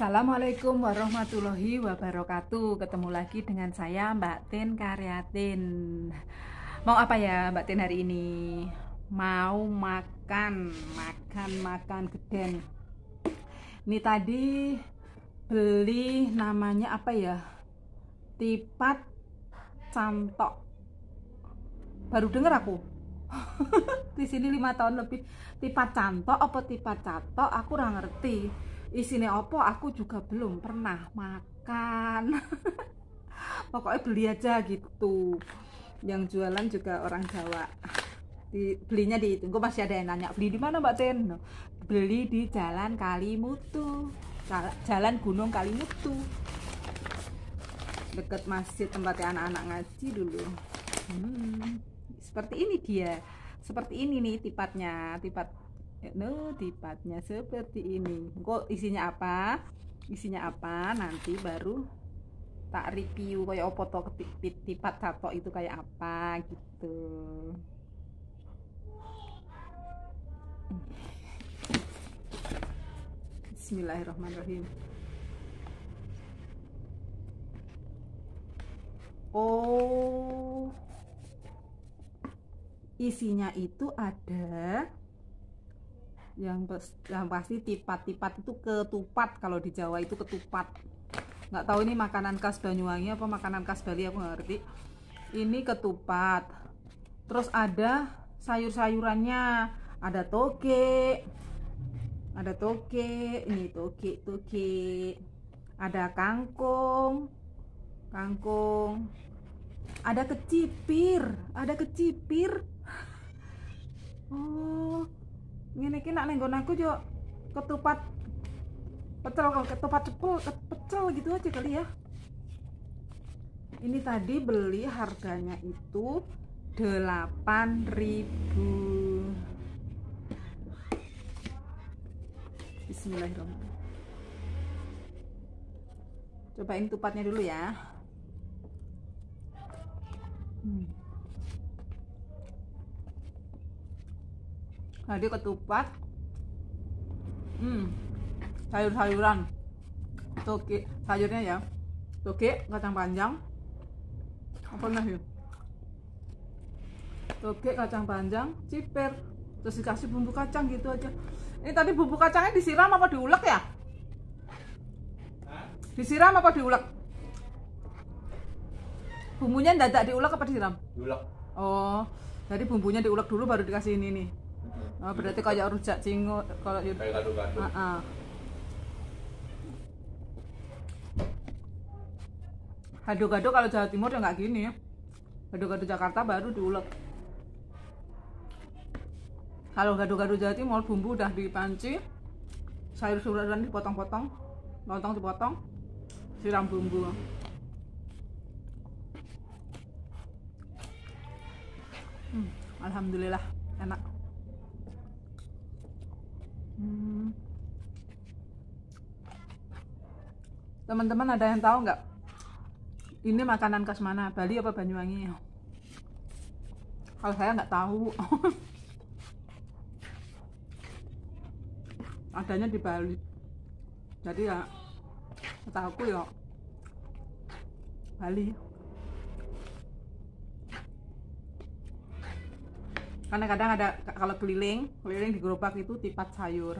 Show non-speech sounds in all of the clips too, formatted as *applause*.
Assalamualaikum warahmatullahi wabarakatuh. Ketemu lagi dengan saya Mbak Tin Karyatin. Mau apa ya Mbak Tin hari ini? Mau makan, makan, makan geden. Ini tadi beli namanya apa ya? Tipat cantok. Baru denger aku. *laughs* Di sini lima tahun lebih tipat cantok apa tipat catok aku kurang ngerti isine opo aku juga belum pernah makan *laughs* pokoknya beli aja gitu yang jualan juga orang Jawa di, belinya di itu gue masih ada yang nanya beli di mana mbak Ten beli di jalan Kalimutu jalan Gunung Kalimutu deket masjid tempatnya anak-anak ngaji dulu hmm, seperti ini dia seperti ini nih tipatnya tipat notipatnya anu, seperti ini kok isinya apa isinya apa nanti baru tak review kayak opo to tipat tato itu kayak apa gitu Bismillahirrahmanirrahim Oh isinya itu ada yang, yang pasti tipat-tipat itu ketupat kalau di Jawa itu ketupat nggak tahu ini makanan khas Banyuwangi apa makanan khas Bali aku nggak ngerti ini ketupat terus ada sayur-sayurannya ada toge ada toge ini toge toge ada kangkung kangkung ada kecipir ada kecipir *laughs* oh ngene iki nak nenggon aku yo ketupat pecel kalau ketupat cepul pecel gitu aja kali ya ini tadi beli harganya itu 8000 Bismillahirrahmanirrahim cobain tupatnya dulu ya hmm. tadi nah, ketupat hmm, sayur-sayuran toge sayurnya ya toge kacang panjang apa lagi toge kacang panjang ciper terus dikasih bumbu kacang gitu aja ini tadi bumbu kacangnya disiram apa diulek ya disiram apa diulek bumbunya dadak diulek apa disiram diulek oh jadi bumbunya diulek dulu baru dikasih ini nih Oh, berarti kayak rujak cingur kalau itu kayak kado-kado. Uh -uh. Gado-gado kalau Jawa Timur ya nggak gini ya. Gado-gado Jakarta baru diulek. Kalau gado-gado Jawa Timur bumbu udah dipanci, sayur sayuran dipotong-potong, lontong dipotong, siram bumbu. Hmm, alhamdulillah enak. Hmm. Teman-teman ada yang tahu nggak? Ini makanan khas mana? Bali apa Banyuwangi? Kalau saya nggak tahu. *laughs* Adanya di Bali. Jadi ya, tahu aku ya Bali. karena kadang ada kalau keliling keliling di gerobak itu tipat sayur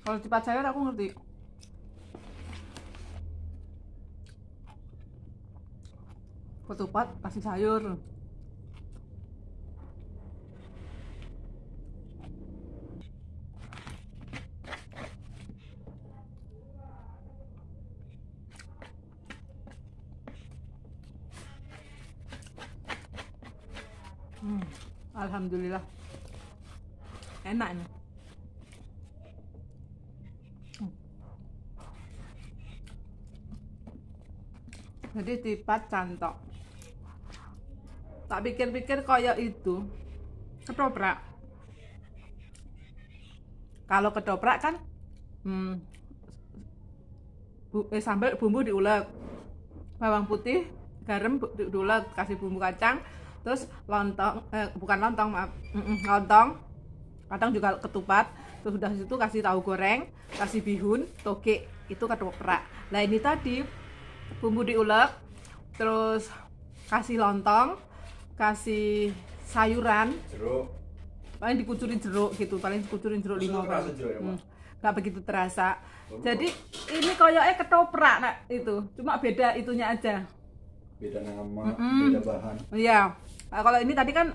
kalau tipat sayur aku ngerti ketupat kasih sayur hmm. alhamdulillah enak nih hmm. jadi tipat cantok tak pikir-pikir koyo itu ketoprak kalau ketoprak kan hmm, bu, eh, sambal bumbu diulek bawang putih garam diulek kasih bumbu kacang terus lontong eh, bukan lontong maaf lontong kadang juga ketupat terus udah situ kasih tahu goreng kasih bihun toge itu ketoprak nah ini tadi bumbu diulek terus kasih lontong kasih sayuran jeruk paling dikucurin jeruk gitu paling dikucurin jeruk lima ya, hmm. nggak begitu terasa Lalu jadi ini ini koyoknya ketoprak nak itu cuma beda itunya aja beda nama mm -hmm. beda bahan iya Nah, kalau ini tadi kan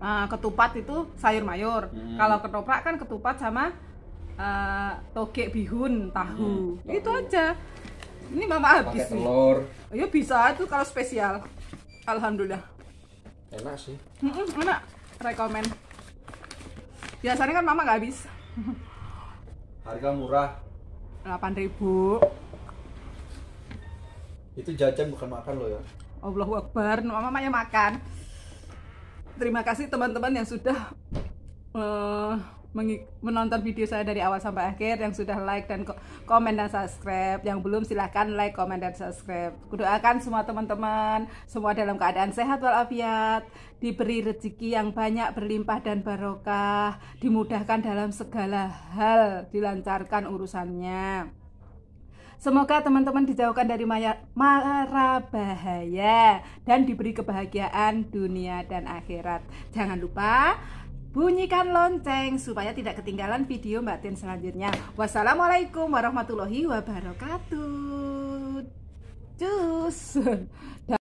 uh, ketupat itu sayur mayur. Hmm. Kalau ketoprak kan ketupat sama uh, toge bihun tahu. Hmm. Itu aja. Ini mama habis. Pakai telur. Ya bisa tuh kalau spesial. Alhamdulillah. Enak sih. Mm enak. Rekomend. Biasanya kan mama nggak habis. Harga murah. 8000 Itu jajan bukan makan lo ya. Allahu Akbar mama yang makan terima kasih teman-teman yang sudah uh, menonton video saya dari awal sampai akhir yang sudah like dan komen dan subscribe yang belum silahkan like komen dan subscribe kudoakan semua teman-teman semua dalam keadaan sehat walafiat diberi rezeki yang banyak berlimpah dan barokah dimudahkan dalam segala hal dilancarkan urusannya Semoga teman-teman dijauhkan dari mara bahaya dan diberi kebahagiaan dunia dan akhirat. Jangan lupa bunyikan lonceng supaya tidak ketinggalan video Mbak Tin selanjutnya. Wassalamualaikum warahmatullahi wabarakatuh. Cus.